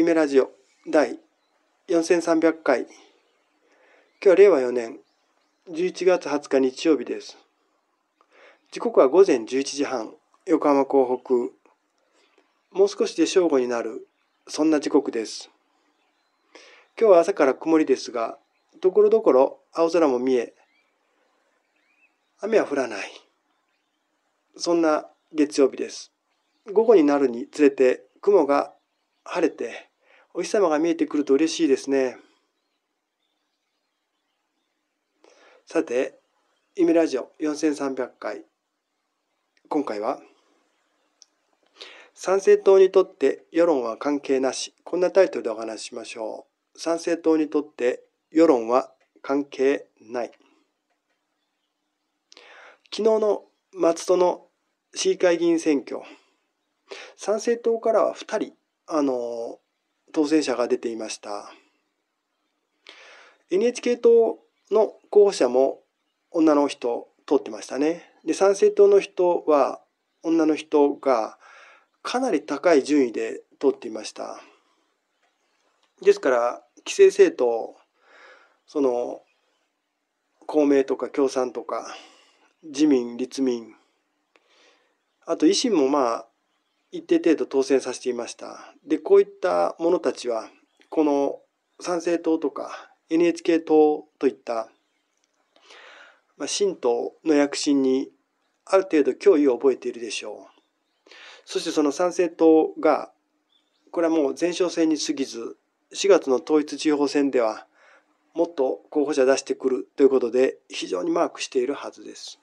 夢ラジオ第4300回。今日は令和4年11月20日日曜日です。時刻は午前11時半、横浜港北。もう少しで正午になる、そんな時刻です。今日は朝から曇りですが、ところどころ青空も見え、雨は降らない。そんな月曜日です。午後になるにつれて雲が晴れてお日様が見えてくると嬉しいですね。さて、イメラジオ4300回。今回は、参政党にとって世論は関係なし。こんなタイトルでお話ししましょう。参政党にとって世論は関係ない。昨日の松戸の市議会議員選挙、参政党からは2人、あの、当選者が出ていました NHK 党の候補者も女の人通ってましたねで参政党の人は女の人がかなり高い順位で通っていましたですから規制政党その公明とか共産とか自民立民あと維新もまあ一定程度当選させていました。で、こういった者たちは、この参政党とか NHK 党といった、まあ、神道の躍進にある程度脅威を覚えているでしょう。そしてその参政党が、これはもう前哨戦に過ぎず、4月の統一地方選では、もっと候補者出してくるということで、非常にマークしているはずです。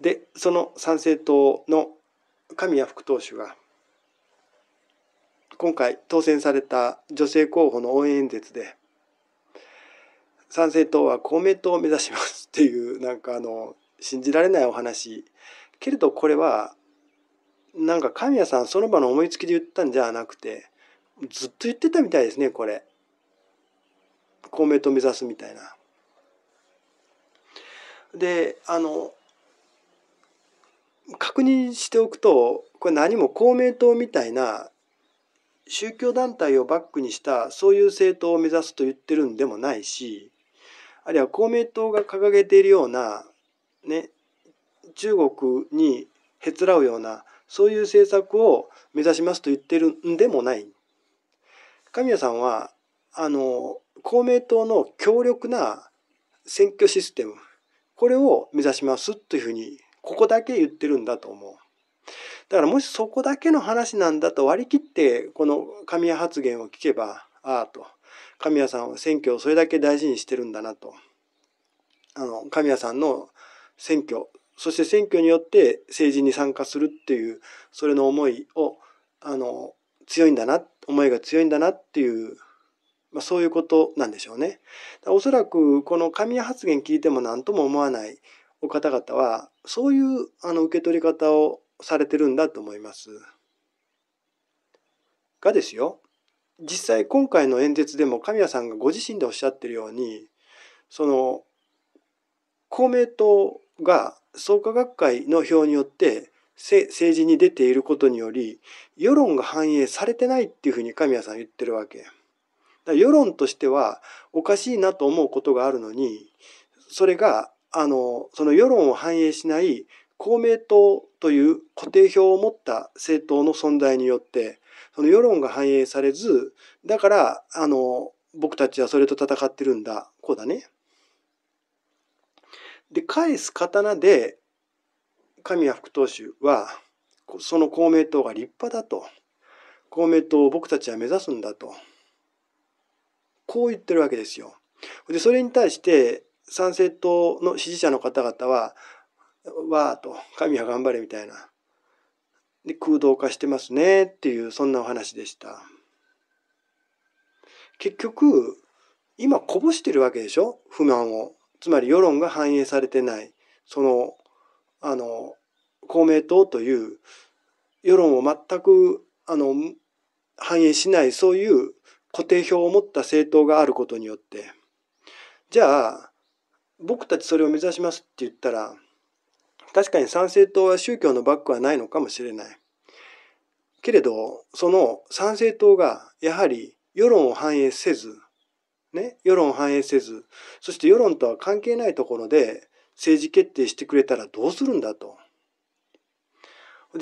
でその参政党の神谷副党首が今回当選された女性候補の応援演説で参政党は公明党を目指しますっていうなんかあの信じられないお話けれどこれはなんか神谷さんその場の思いつきで言ったんじゃなくてずっと言ってたみたいですねこれ公明党目指すみたいな。であの確認しておくとこれ何も公明党みたいな宗教団体をバックにしたそういう政党を目指すと言ってるんでもないしあるいは公明党が掲げているような、ね、中国にへつらうようなそういう政策を目指しますと言ってるんでもない。神谷さんはあの公明党の強力な選挙システムこれを目指しますというふうにここだけ言ってるんだと思う。だからもしそこだけの話なんだと割り切ってこの神谷発言を聞けばああと神谷さんは選挙をそれだけ大事にしてるんだなとあの神谷さんの選挙そして選挙によって政治に参加するっていうそれの思いをあの強いんだな思いが強いんだなっていう、まあ、そういうことなんでしょうね。おそらくこの神谷発言聞いても何とも思わないお方々はそういうあの受け取り方をされてるんだと思います。がですよ実際今回の演説でも神谷さんがご自身でおっしゃってるようにその公明党が創価学会の票によって政治に出ていることにより世論が反映されてないっていうふうに神谷さん言ってるわけ。だ世論としてはおかしいなと思うことがあるのにそれがあの、その世論を反映しない公明党という固定票を持った政党の存在によって、その世論が反映されず、だから、あの、僕たちはそれと戦ってるんだ、こうだね。で、返す刀で、神谷副党首は、その公明党が立派だと。公明党を僕たちは目指すんだと。こう言ってるわけですよ。で、それに対して、参政党の支持者の方々は、わあと、神は頑張れみたいな。で、空洞化してますねっていう、そんなお話でした。結局、今こぼしてるわけでしょ不満を。つまり世論が反映されてない。その、あの、公明党という世論を全く、あの、反映しない、そういう固定票を持った政党があることによって。じゃあ、僕たちそれを目指しますって言ったら確かに参政党は宗教のバックはないのかもしれない。けれどその参政党がやはり世論を反映せず、ね、世論を反映せずそして世論とは関係ないところで政治決定してくれたらどうするんだと。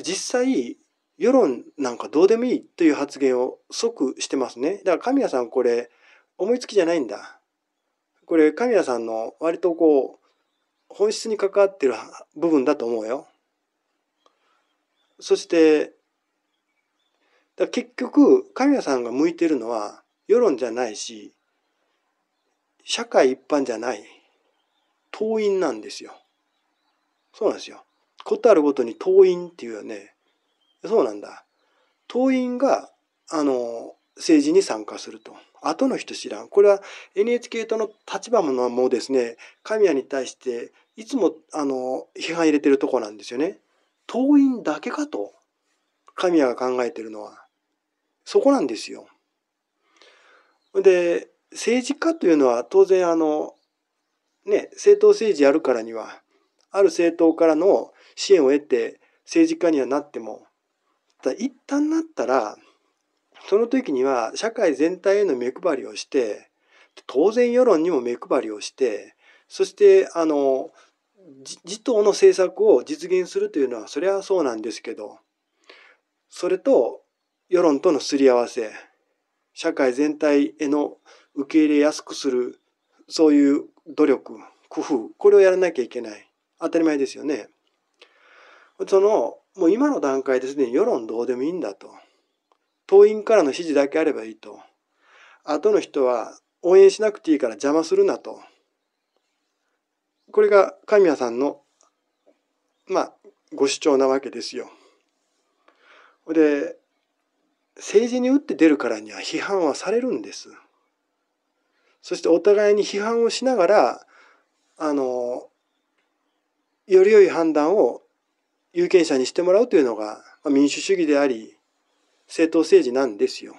実際世論なんかどうでもいいという発言を即してますね。だから神谷さんこれ思いつきじゃないんだ。これ神谷さんの割とこう本質に関わってる部分だと思うよ。そしてだ結局神谷さんが向いてるのは世論じゃないし社会一般じゃない党員なんですよ。そうなんですよ。ことあるごとに党員っていうねそうなんだ。党員があの政治に参加すると。後の人知らん。これは NHK との立場ももですね、神谷に対していつもあの批判入れてるとこなんですよね。党員だけかと、神谷が考えてるのは。そこなんですよ。で、政治家というのは当然あの、ね、政党政治やるからには、ある政党からの支援を得て政治家にはなっても、一旦なったら、その時には社会全体への目配りをして当然世論にも目配りをしてそしてあの自党の政策を実現するというのはそれはそうなんですけどそれと世論とのすり合わせ社会全体への受け入れやすくするそういう努力工夫これをやらなきゃいけない当たり前ですよね。そのもう今の段階ですでに世論どうでもいいんだと。党員からの指示だけあればいいと。後の人は応援しなくていいから邪魔するなと。これが神谷さんの、まあ、ご主張なわけですよ。で、政治に打って出るからには批判はされるんです。そしてお互いに批判をしながら、あの、より良い判断を有権者にしてもらうというのが民主主義であり、政党政治なんですよ。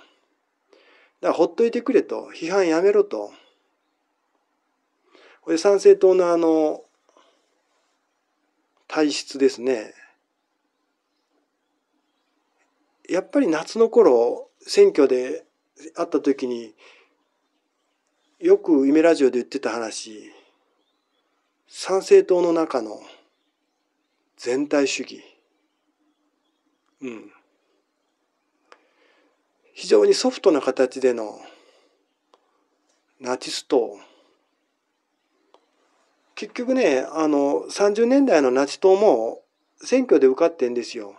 だからほっといてくれと、批判やめろと。これ参政党のあの、体質ですね。やっぱり夏の頃、選挙で会った時に、よくイメラジオで言ってた話、参政党の中の全体主義。うん。非常にソフトな形でのナチス党結局ねあの30年代のナチ党も選挙で受かってんですよ。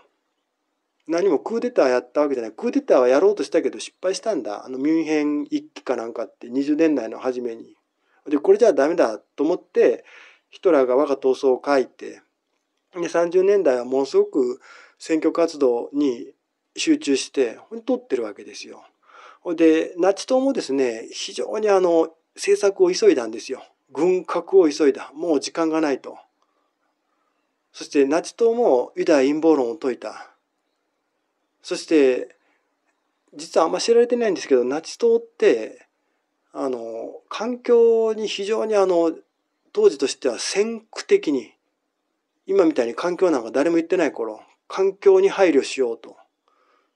何もクーデターやったわけじゃないクーデターはやろうとしたけど失敗したんだあのミュンヘン一揆かなんかって20年代の初めに。でこれじゃダメだと思ってヒトラーが我が闘争を書いてで30年代はものすごく選挙活動に集中して撮ってるわけですよ。でナチ党もですね非常にあの政策を急いだんですよ。軍拡を急いだもう時間がないと。そしてナチ党もユダヤ陰謀論を解いた。そして実はあんま知られてないんですけどナチ党ってあの環境に非常にあの当時としては先駆的に今みたいに環境なんか誰も言ってない頃環境に配慮しようと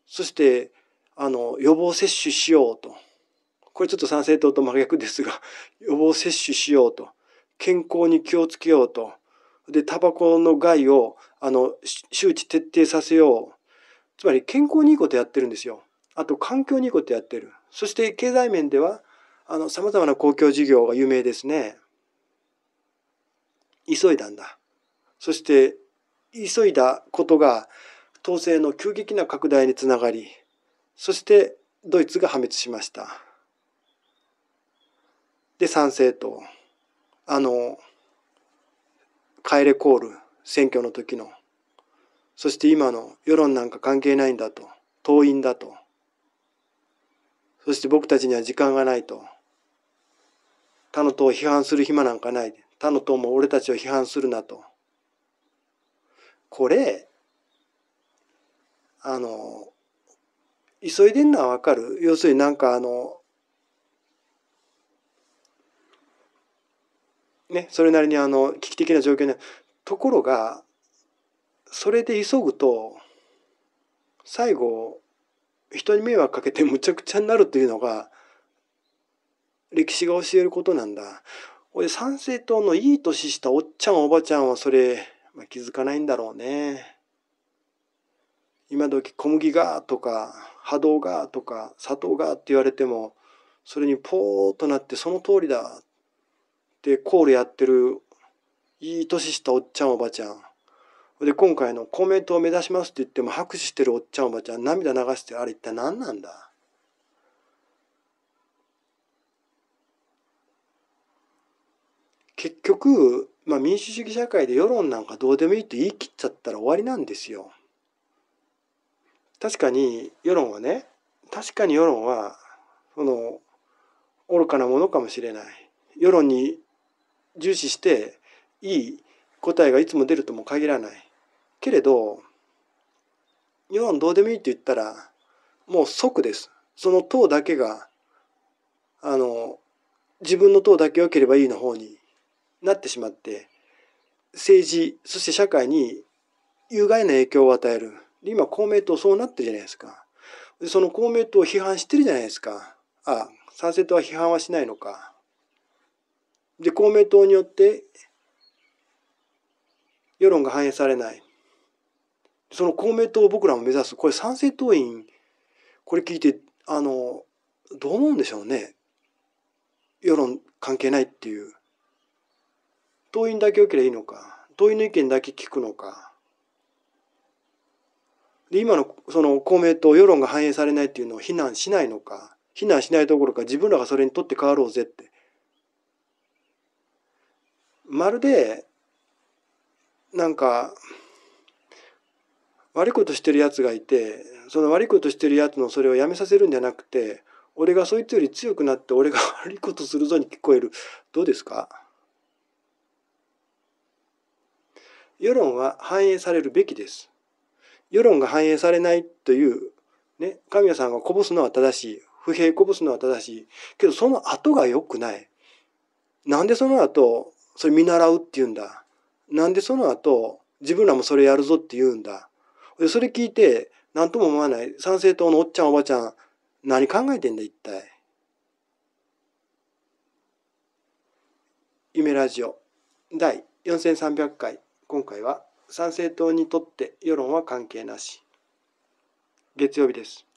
そして、あの、予防接種しようと。これちょっと賛成党と真逆ですが、予防接種しようと。健康に気をつけようと。で、タバコの害を、あの、周知徹底させよう。つまり健康にいいことやってるんですよ。あと環境にいいことやってる。そして経済面では、あの、様々な公共事業が有名ですね。急いだんだ。そして、急いだことが、統制の急激な拡大につながりそしてドイツが破滅しました。で参政党あの帰れコール選挙の時のそして今の世論なんか関係ないんだと党員だとそして僕たちには時間がないと他の党を批判する暇なんかない他の党も俺たちを批判するなとこれあの急いでんのはわかる要するになんかあのね、それなりにあの危機的な状況にところがそれで急ぐと最後人に迷惑かけてむちゃくちゃになるというのが歴史が教えることなんだ。俺参政党のいい年したおっちゃんおばちゃんはそれ、まあ、気づかないんだろうね。今時小麦がとか波動がとか砂糖がって言われてもそれにポーッとなってその通りだってコールやってるいい年したおっちゃんおばちゃんで今回の公明党を目指しますって言っても拍手してるおっちゃんおばちゃん涙流してあれ一体何なんだ結局、まあ、民主主義社会で世論なんかどうでもいいって言い切っちゃったら終わりなんですよ。確かに世論はね確かに世論はその愚かなものかもしれない世論に重視していい答えがいつも出るとも限らないけれど世論どうでもいいって言ったらもう即ですその党だけがあの自分の党だけ良ければいいの方になってしまって政治そして社会に有害な影響を与える。で、今公明党そうなってるじゃないですか。で、その公明党を批判してるじゃないですか。あ、参政党は批判はしないのか。で、公明党によって世論が反映されない。その公明党を僕らも目指す。これ参政党員、これ聞いて、あの、どう思うんでしょうね。世論関係ないっていう。党員だけ受ければいいのか。党員の意見だけ聞くのか。で、今のその公明党、世論が反映されないっていうのを非難しないのか、非難しないどころか自分らがそれにとって変わろうぜって。まるで、なんか、悪いことしてるやつがいて、その悪いことしてるやつのそれをやめさせるんじゃなくて、俺がそいつより強くなって俺が悪いことするぞに聞こえる。どうですか世論は反映されるべきです。世論が反映されないという、ね、神谷さんがこぼすのは正しい、不平こぼすのは正しい、けどその後が良くない。なんでその後、それ見習うって言うんだ。なんでその後、自分らもそれやるぞって言うんだ。でそれ聞いて、何とも思わない参政党のおっちゃんおばちゃん、何考えてんだ一体。夢ラジオ第4300回今回は参政党にとって世論は関係なし。月曜日です。